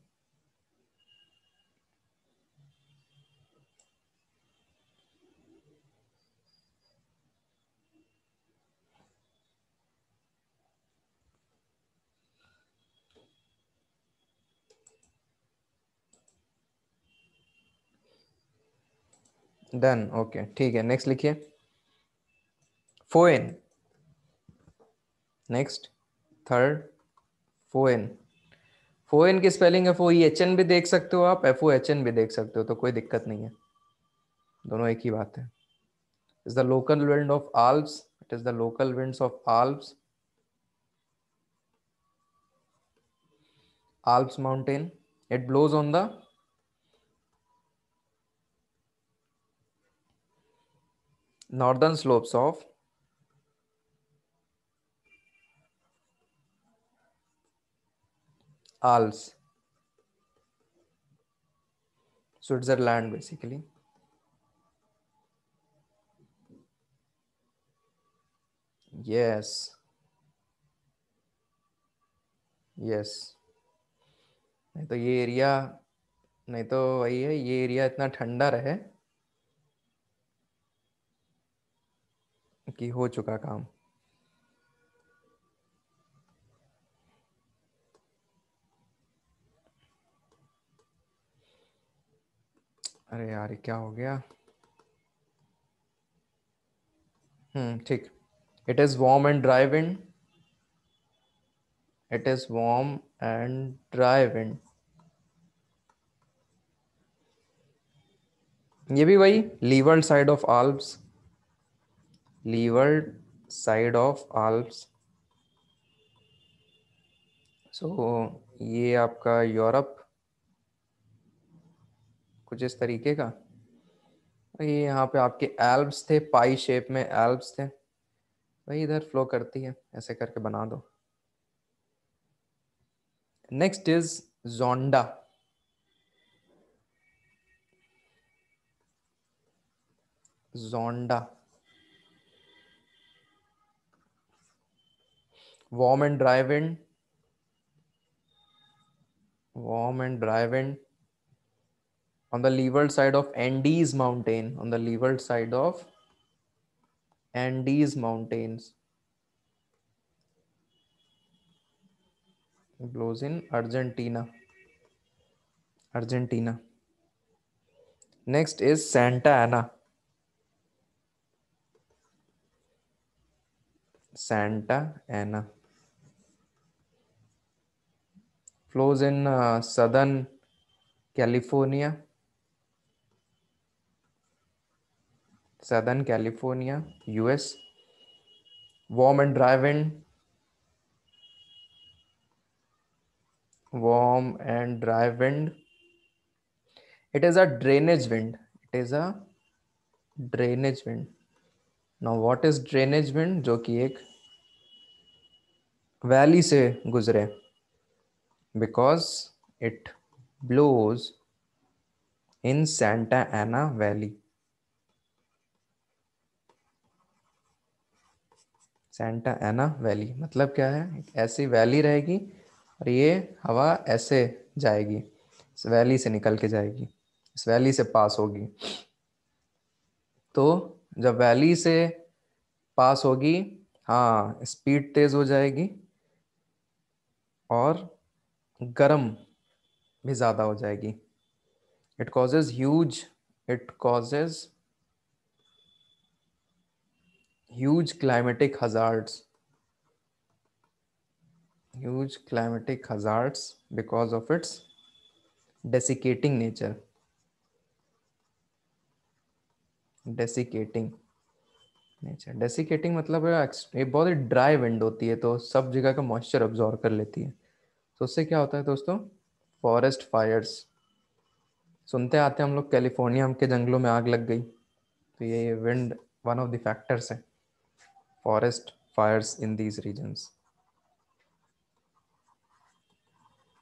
डन ओके ठीक है नेक्स्ट लिखिए फोएन नेक्स्ट थर्ड फोएन फोएन की spelling F O E H N भी देख सकते हो आप एफ ओ एच एन भी देख सकते हो तो कोई दिक्कत नहीं है दोनों एक ही बात है is the local wind of Alps it is the local winds of Alps Alps mountain it blows on the northern slopes of Alps, Switzerland basically. Yes. yes नहीं तो ये एरिया नहीं तो वही है ये एरिया इतना ठंडा रहे कि हो चुका काम अरे यार क्या हो गया हम्म ठीक it is warm and dry wind it is warm and dry wind ये भी वही leeward side of Alps leeward side of alps so ये आपका यूरोप कुछ इस तरीके का ये यहाँ पे आपके एल्ब्स थे पाई शेप में एल्ब्स थे वही इधर फ्लो करती है ऐसे करके बना दो next is zonda zonda warm and dry wind warm and dry wind on the leeward side of Andes mountain on the leeward side of Andes mountains blows in Argentina Argentina next is Santa Ana Santa Ana flows in uh, southern California. Southern California, US. Warm and dry wind. Warm and dry wind. It is a drainage wind. It is a drainage wind. Now what is drainage wind? जो कि एक वैली से गुजरे because it blows in Santa Ana Valley. Santa Ana Valley मतलब क्या है एक ऐसी वैली रहेगी और ये हवा ऐसे जाएगी इस वैली से निकल के जाएगी इस वैली से पास होगी तो जब वैली से पास होगी हाँ स्पीड तेज हो जाएगी और गर्म भी ज़्यादा हो जाएगी it causes huge it causes huge climatic hazards huge climatic hazards because of its desiccating nature desiccating nature desiccating मतलब एक बहुत ही ड्राई विंड होती है तो सब जगह का मॉइस्चर ऑब्जॉर्व कर लेती है तो उससे क्या होता है दोस्तों फॉरेस्ट फायर्स सुनते आते हैं हम लोग कैलिफोर्निया के जंगलों में आग लग गई तो ये wind one of the factors है forest fires in these regions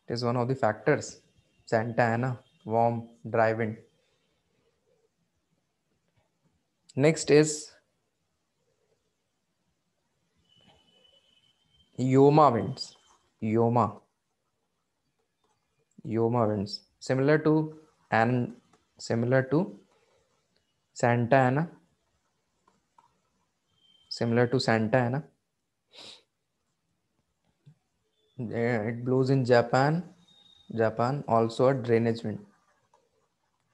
it is one of the factors Santa है ना warm dry wind next is Yoma winds Yoma Yoma winds. Similar to and similar to Santa Ana. Similar to Santa Ana. It blows in Japan. Japan also a drainage wind.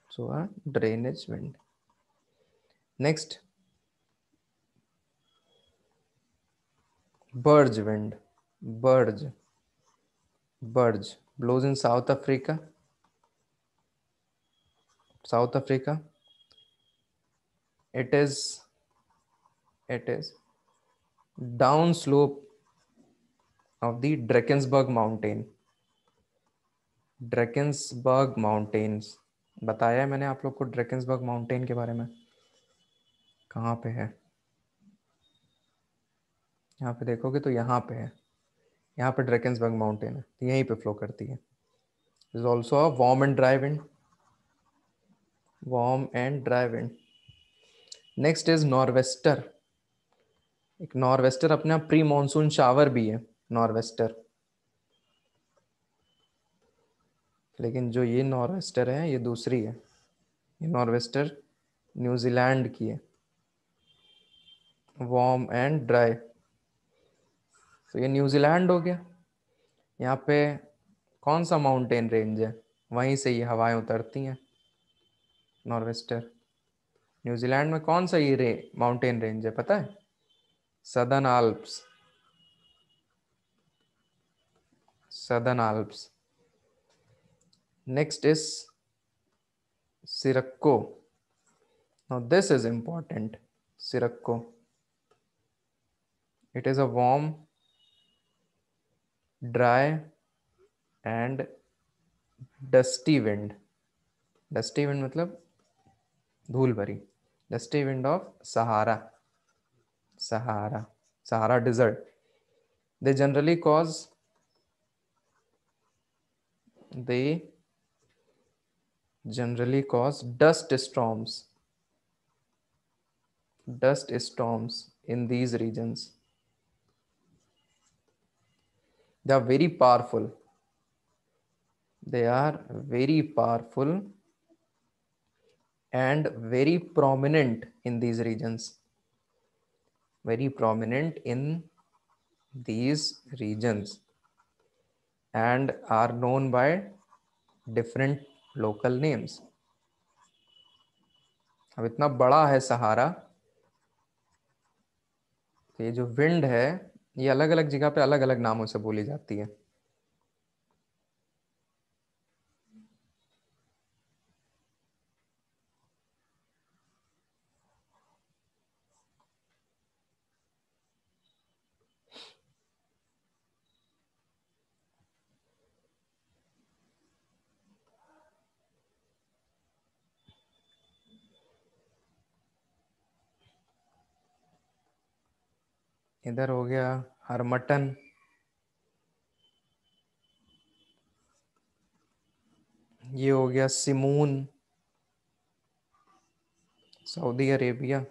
So a drainage wind. Next, burge wind. Burge. Burge. blows in South Africa. South Africa. It is it is down slope of the Drakensberg mountain. Drakensberg mountains बताया है मैंने आप लोग को ड्रेकन्सबर्ग माउंटेन के बारे में कहाँ पे है यहाँ पे देखोगे तो यहाँ पे है यहाँ पर ड्रैकन्सबर्ग माउंटेन है तो यहीं पे फ्लो करती है is also a warm and dry wind warm and dry wind next is nor'wester एक नॉर्वेस्टर अपने आप प्री मानसून शावर भी है नॉर्वेस्टर लेकिन जो ये नॉर्वेस्टर है ये दूसरी है ये नॉर्वेस्टर न्यूजीलैंड की है वार्म एंड ड्राई तो ये न्यूजीलैंड हो गया यहाँ पे कौन सा माउंटेन रेंज है वहीं से ये हवाएं उतरती हैं नॉर्वेस्टर न्यूजीलैंड में कौन सा ये रे माउंटेन रेंज है पता है southern Alps southern Alps next is sirocco Now this is important sirocco it is a warm dry and dusty wind dusty wind मतलब धूल भरी dusty wind of sahara sahara sahara desert they generally cause they generally cause dust storms dust storms in these regions they are very powerful they are very powerful and very prominent in these regions very prominent in these regions and are known by different local names अब इतना बड़ा है सहारा तो ये जो विंड है ये अलग अलग जगह पे अलग अलग नामों से बोली जाती है इधर हो गया हर मटन ये हो गया सिमून सऊदी अरेबिया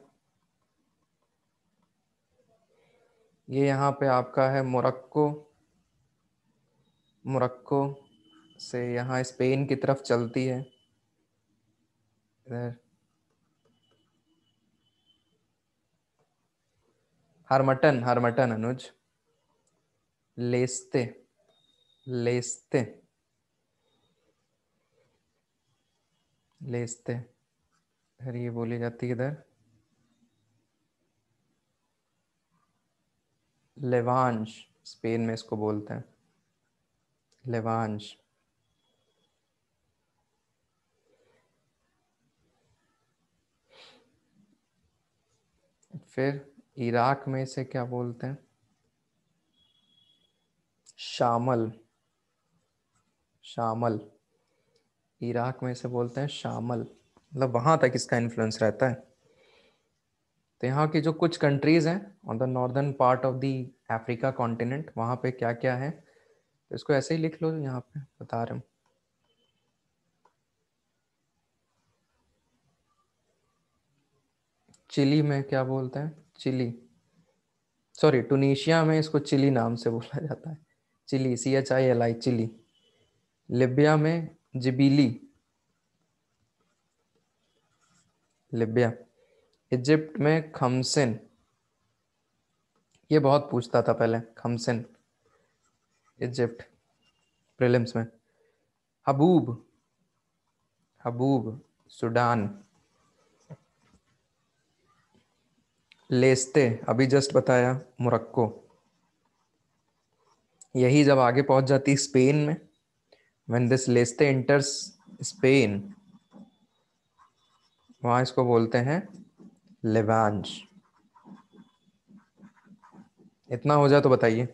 ये यहाँ पे आपका है मोरक्को मोरक्को से यहाँ स्पेन की तरफ चलती है इधर हर मटन अनुज लेस्ते लेस्ते लेस्ते अरे ये बोली जाती इधर लेवांश स्पेन में इसको बोलते हैं लेवांश फिर इराक में से क्या बोलते हैं शामल शामल इराक में से बोलते हैं शामल मतलब वहां तक इसका इन्फ्लुएंस रहता है तो यहाँ की जो कुछ कंट्रीज़ हैं on the northern part of the Africa continent वहां पे क्या क्या है तो इसको ऐसे ही लिख लो यहाँ पे बता रहे हूँ चिली में क्या बोलते हैं चिली सॉरी टूनिशिया में इसको चिली नाम से बोला जाता है chili C H I L I chili Libya में जिबीली लिबिया इजिप्ट में खमसिन ये बहुत पूछता था पहले खमसिन इजिप्ट प्रिलिम्स में हबूब हबूब सुडान लेस्ते अभी जस्ट बताया मुरक्को यही जब आगे पहुंच जाती स्पेन में when this leste enters Spain वहां इसको बोलते हैं लेवांश इतना हो जाए तो बताइए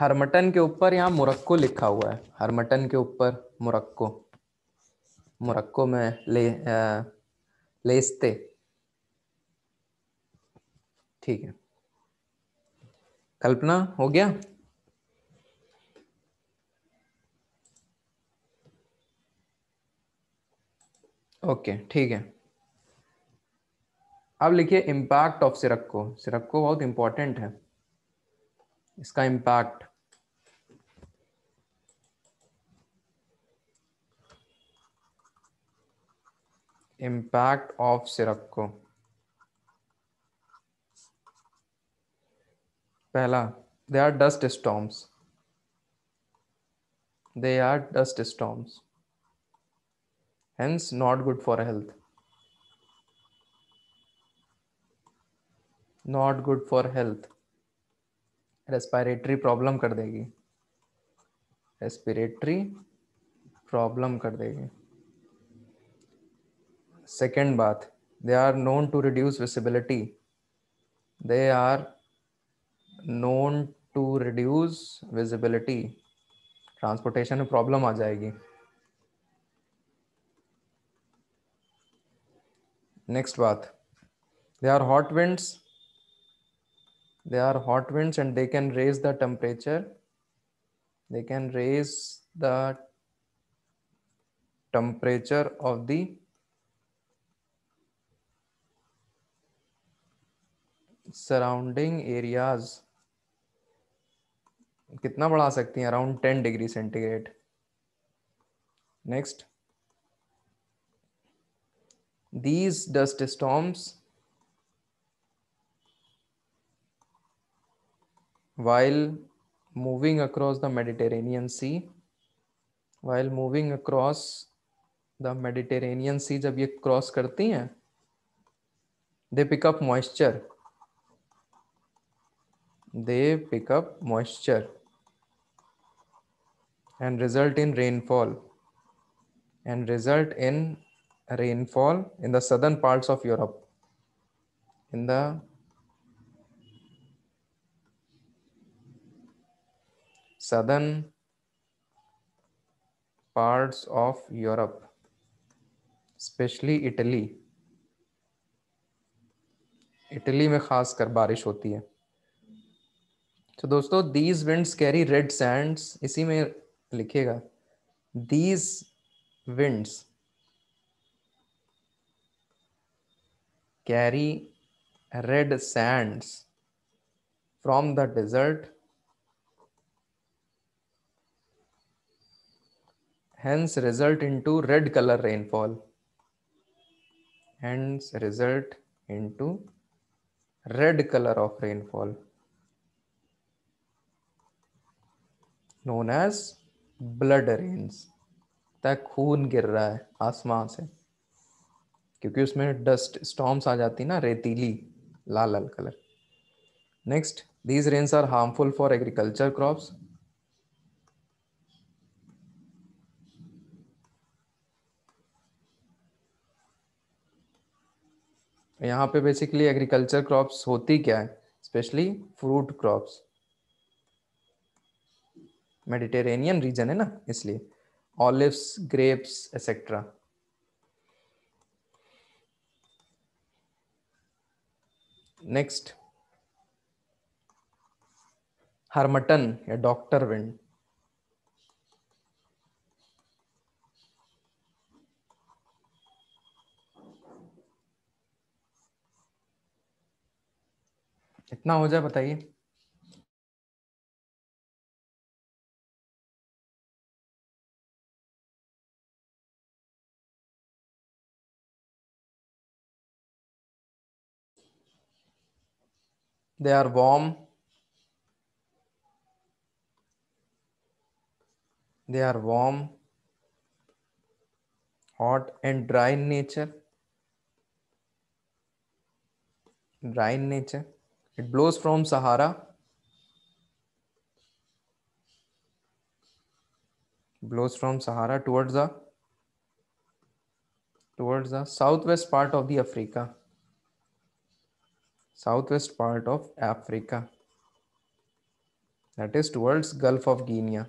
हरमटन के ऊपर यहाँ मुरक्को लिखा हुआ है हरमटन के ऊपर मुरक्को मुरक्को में ले आ, लेस्ते ठीक है कल्पना हो गया ओके ठीक है अब लिखिए इम्पैक्ट ऑफ सिरक्को सिरक्को बहुत इंपॉर्टेंट है इसका इम्पैक्ट इम्पैक्ट ऑफ सिरप को पहला they are dust storms they are dust storms hence not good for health not good for health respiratory problem कर देगी रेस्पिरेटरी प्रॉब्लम कर देगी Second bath, they are known to reduce visibility. They are known to reduce visibility. transportation में problem aa jayegi next bath they are hot winds they are hot winds and they can raise the temperature they can raise the temperature of the surrounding areas कितना बढ़ा सकती हैं around ten degree centigrade next these dust storms while moving across the Mediterranean sea while moving across the Mediterranean sea जब ये क्रॉस करती हैं they pick up moisture they pick up moisture and result in rainfall and result in rainfall in the southern parts of Europe in the southern parts of Europe especially Italy Italy में खासकर बारिश होती है तो दोस्तों these winds carry red sands इसी में लिखिएगा these winds carry red sands from the desert hence result into red colour rainfall hence result into red colour of rainfall known as blood rains तक खून गिर रहा है आसमान से क्योंकि उसमें डस्ट स्टॉम्स आ जाती ना रेतीली लाल लाल colour next these rains are harmful for agriculture crops यहाँ पे बेसिकली एग्रीकल्चर क्रॉप्स होती क्या है specially fruit crops Mediterranean region है ना इसलिए olives grapes etcetera next harmattan या डॉक्टर विंड इतना हो जाए बताइए they are warm they are warm hot and dry in nature dry in nature it blows from sahara blows from sahara towards the towards the southwest part of the africa southwest part of Africa. That is towards Gulf of Guinea.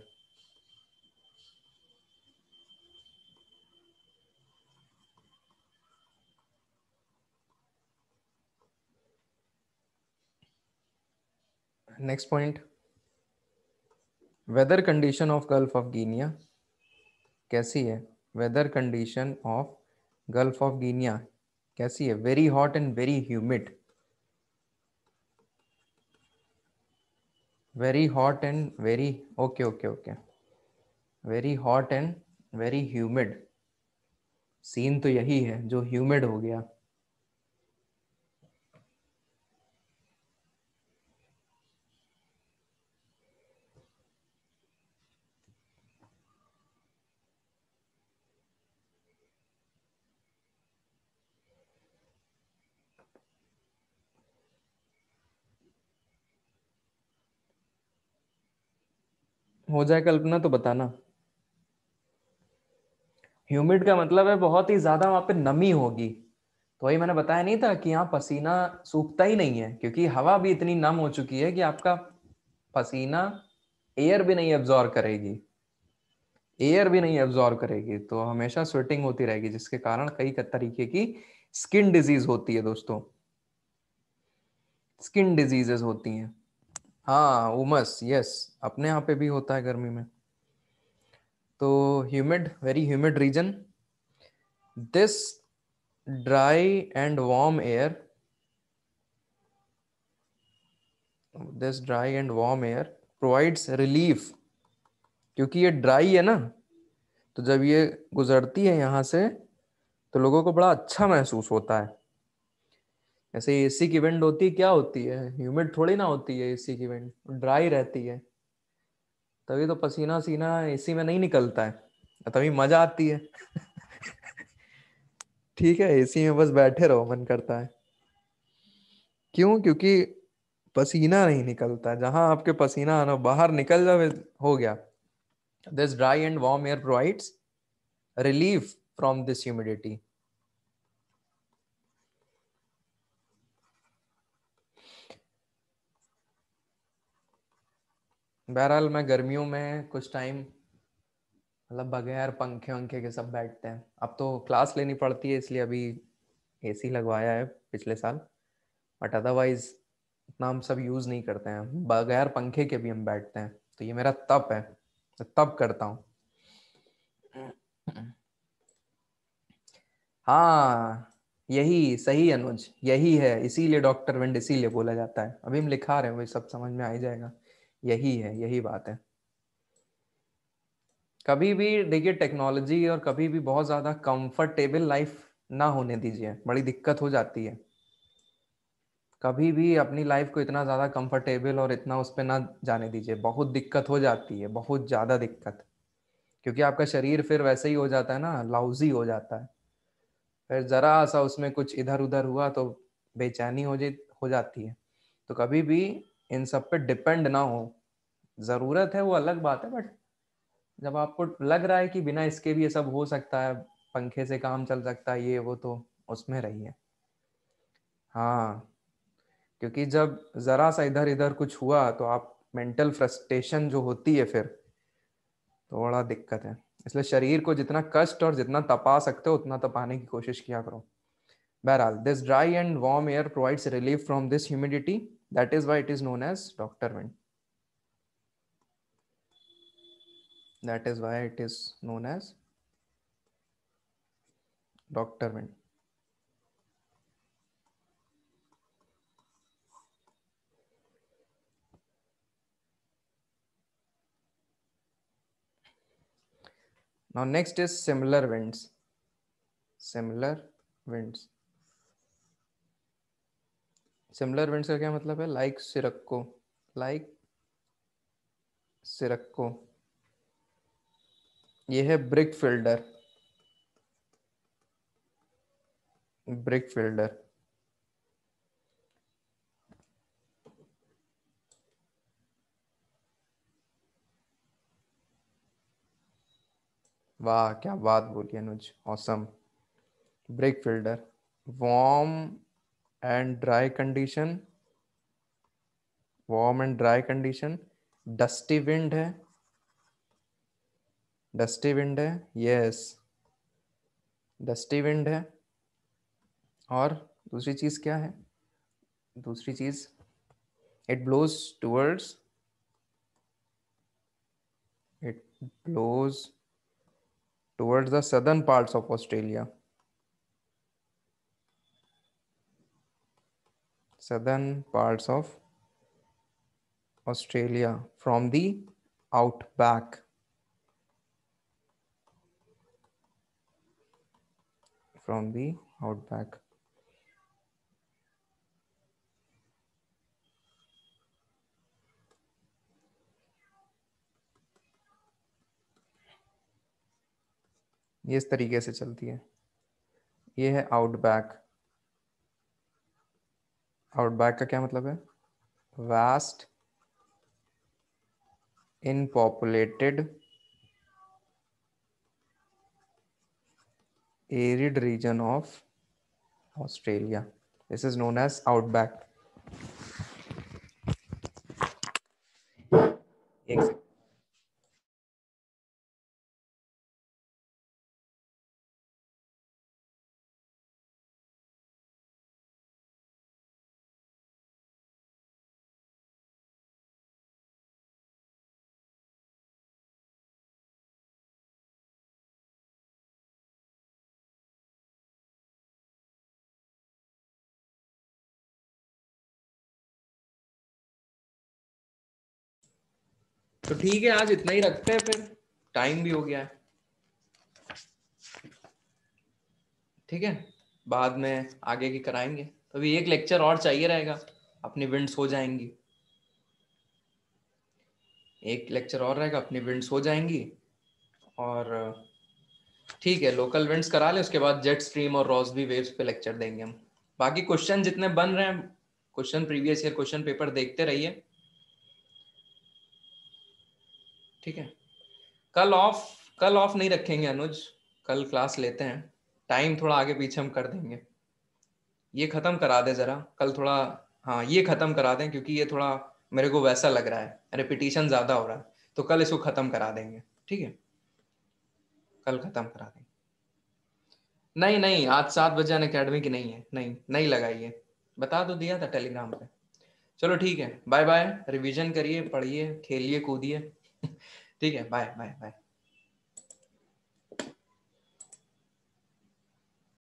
Next point, weather condition of Gulf of Guinea. कैसी है Weather condition of Gulf of Guinea. कैसी है Very hot and very humid. very hot and very okay okay okay very hot and very humid scene तो यही है जो ह्यूमिड हो गया हो जाए कल्पना तो बताना ह्यूमिड का मतलब है बहुत ही ज्यादा वहां पे नमी होगी तो वही मैंने बताया नहीं था कि यहाँ पसीना सूखता ही नहीं है क्योंकि हवा भी इतनी नम हो चुकी है कि आपका पसीना एयर भी नहीं एब्जॉर्व करेगी एयर भी नहीं एब्जॉर्व करेगी तो हमेशा स्वेटिंग होती रहेगी जिसके कारण कई तरीके की स्किन डिजीज होती है दोस्तों स्किन डिजीजेस होती हैं हाँ उमस यस अपने यहाँ पे भी होता है गर्मी में तो humid very humid region this dry and warm air this dry and warm air provides relief क्योंकि ये ड्राई है ना तो जब ये गुजरती है यहाँ से तो लोगों को बड़ा अच्छा महसूस होता है ऐसे एसी की विंड होती क्या होती है ह्यूमिड थोड़ी ना होती है एसी की विंड ड्राई रहती है तभी तो पसीना सीना एसी में नहीं निकलता है तभी मजा आती है ठीक है एसी में बस बैठे रहो मन करता है क्यों क्योंकि पसीना नहीं निकलता जहां आपके पसीना आना बाहर निकल जाए हो गया this dry and warm air provides relief from this humidity बहरहाल मैं गर्मियों में कुछ टाइम मतलब बगैर पंखे वंखे के सब बैठते हैं अब तो क्लास लेनी पड़ती है इसलिए अभी एसी लगवाया है पिछले साल बट अदरवाइज इतना हम सब यूज़ नहीं करते हैं बगैर पंखे के भी हम बैठते हैं तो ये मेरा तप है तो तप करता हूँ हाँ यही सही अनुज यही है इसीलिए डॉक्टर विंड इसीलिए बोला जाता है अभी हम लिखा रहे हैं वही सब समझ में आ जाएगा यही है यही बात है कभी भी देखिए टेक्नोलॉजी और कभी भी बहुत ज्यादा कंफर्टेबल लाइफ ना होने दीजिए बड़ी दिक्कत हो जाती है कभी भी अपनी लाइफ को इतना ज्यादा कंफर्टेबल और इतना उस पर ना जाने दीजिए बहुत दिक्कत हो जाती है बहुत ज्यादा दिक्कत क्योंकि आपका शरीर फिर वैसे ही हो जाता है ना लाउजी हो जाता है फिर जरा सा उसमें कुछ इधर उधर हुआ तो बेचैनी हो हो जाती है तो कभी भी इन सब पे डिपेंड ना हो ज़रूरत है वो अलग बात है बट जब आपको लग रहा है कि बिना इसके भी ये सब हो सकता है पंखे से काम चल सकता है ये वो तो उसमें रहिए हाँ क्योंकि जब ज़रा सा इधर इधर कुछ हुआ तो आप मेंटल फ्रस्ट्रेशन जो होती है फिर तो बड़ा दिक्कत है इसलिए शरीर को जितना कष्ट और जितना तपा सकते हो उतना तपाने की कोशिश किया करो बहरहाल this dry and warm air provides relief from this humidity That is why it is known as doctor wind. That is why it is known as doctor wind. Now next is similar winds. Similar winds. Similar events का क्या मतलब है लाइक सिरक्को लाइक सिरक्को ये है ब्रिक फिल्डर ब्रिक फिल्डर वाह क्या बात बोली Anuj awesome break fielder warm and dry condition warm and dry condition dusty wind है dusty wind है yes dusty wind है और दूसरी चीज क्या है दूसरी चीज it blows towards it blows towards the southern parts of australia southern parts of Australia from the outback. From the outback. इस तरीके से चलती है ये है आउटबैक आउटबैक का क्या मतलब है vast unpopulated arid region of Australia this is known as outback एक सेकेंड तो ठीक है आज इतना ही रखते हैं फिर टाइम भी हो गया है ठीक है बाद में आगे की कराएंगे तो अभी एक लेक्चर और चाहिए रहेगा अपनी विंड्स हो जाएंगी एक लेक्चर और रहेगा अपनी विंड्स हो जाएंगी और ठीक है लोकल विंड्स करा ले उसके बाद जेट स्ट्रीम और रॉसबी वेव्स पे लेक्चर देंगे हम बाकी क्वेश्चन जितने बन रहे हैं question previous year question paper देखते रहिए ठीक है कल ऑफ कल ऑफ नहीं रखेंगे अनुज कल क्लास लेते हैं टाइम थोड़ा आगे पीछे हम कर देंगे ये खत्म करा दे जरा कल थोड़ा हाँ ये खत्म करा दें क्योंकि ये थोड़ा मेरे को वैसा लग रहा है रिपीटिशन ज्यादा हो रहा है तो कल इसको खत्म करा देंगे ठीक है कल खत्म करा देंगे नहीं नहीं आज सात बजे अन अकेडमी की नहीं है नहीं नहीं लगाइए बता तो दिया था टेलीग्राम पे चलो ठीक है बाय बाय रिवीजन करिए पढ़िए खेलिए कूदिए ठीक है बाय बाय बाय